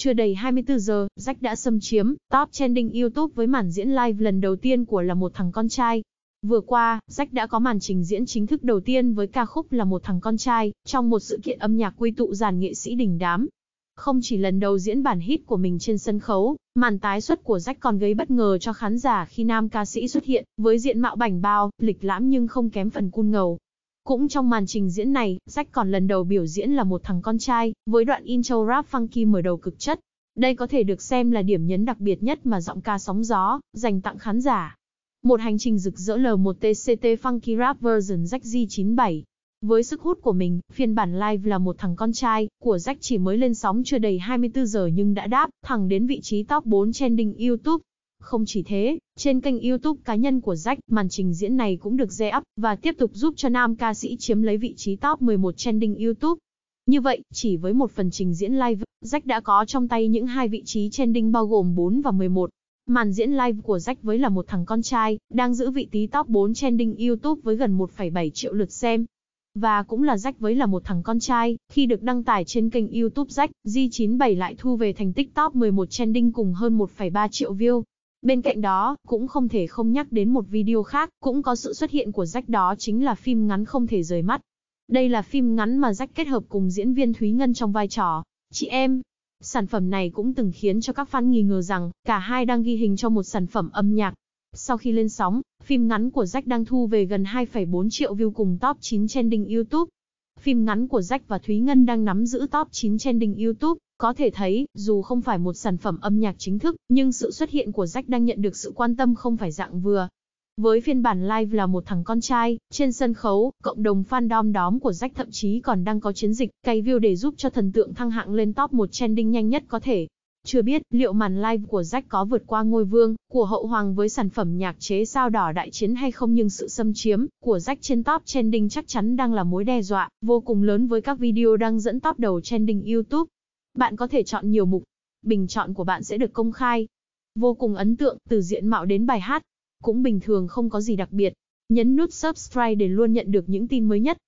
Chưa đầy 24 giờ, Jack đã xâm chiếm top trending YouTube với màn diễn live lần đầu tiên của là một thằng con trai. Vừa qua, Jack đã có màn trình diễn chính thức đầu tiên với ca khúc là một thằng con trai, trong một sự kiện âm nhạc quy tụ dàn nghệ sĩ đỉnh đám. Không chỉ lần đầu diễn bản hit của mình trên sân khấu, màn tái xuất của Jack còn gây bất ngờ cho khán giả khi nam ca sĩ xuất hiện, với diện mạo bảnh bao, lịch lãm nhưng không kém phần cun cool ngầu. Cũng trong màn trình diễn này, Jack còn lần đầu biểu diễn là một thằng con trai, với đoạn intro rap funky mở đầu cực chất. Đây có thể được xem là điểm nhấn đặc biệt nhất mà giọng ca sóng gió, dành tặng khán giả. Một hành trình rực rỡ L1TCT Funky Rap Version Jack G97. Với sức hút của mình, phiên bản live là một thằng con trai, của Jack chỉ mới lên sóng chưa đầy 24 giờ nhưng đã đáp, thẳng đến vị trí top 4 trending YouTube. Không chỉ thế, trên kênh YouTube cá nhân của Jack, màn trình diễn này cũng được re up và tiếp tục giúp cho nam ca sĩ chiếm lấy vị trí top 11 trending YouTube. Như vậy, chỉ với một phần trình diễn live, Jack đã có trong tay những hai vị trí trending bao gồm 4 và 11. Màn diễn live của Jack với là một thằng con trai, đang giữ vị trí top 4 trending YouTube với gần 1,7 triệu lượt xem. Và cũng là Jack với là một thằng con trai, khi được đăng tải trên kênh YouTube Jack, G97 lại thu về thành tích top 11 trending cùng hơn 1,3 triệu view. Bên cạnh đó, cũng không thể không nhắc đến một video khác, cũng có sự xuất hiện của Jack đó chính là phim ngắn không thể rời mắt. Đây là phim ngắn mà Jack kết hợp cùng diễn viên Thúy Ngân trong vai trò, chị em. Sản phẩm này cũng từng khiến cho các fan nghi ngờ rằng, cả hai đang ghi hình cho một sản phẩm âm nhạc. Sau khi lên sóng, phim ngắn của Jack đang thu về gần 2,4 triệu view cùng top 9 trending YouTube. Phim ngắn của Jack và Thúy Ngân đang nắm giữ top 9 trending YouTube. Có thể thấy, dù không phải một sản phẩm âm nhạc chính thức, nhưng sự xuất hiện của Jack đang nhận được sự quan tâm không phải dạng vừa. Với phiên bản live là một thằng con trai, trên sân khấu, cộng đồng fandom dom đóm của Jack thậm chí còn đang có chiến dịch cày view để giúp cho thần tượng thăng hạng lên top một trending nhanh nhất có thể. Chưa biết liệu màn live của Jack có vượt qua ngôi vương của hậu hoàng với sản phẩm nhạc chế sao đỏ đại chiến hay không nhưng sự xâm chiếm của Jack trên top trending chắc chắn đang là mối đe dọa vô cùng lớn với các video đang dẫn top đầu trending YouTube. Bạn có thể chọn nhiều mục. Bình chọn của bạn sẽ được công khai. Vô cùng ấn tượng, từ diện mạo đến bài hát. Cũng bình thường không có gì đặc biệt. Nhấn nút subscribe để luôn nhận được những tin mới nhất.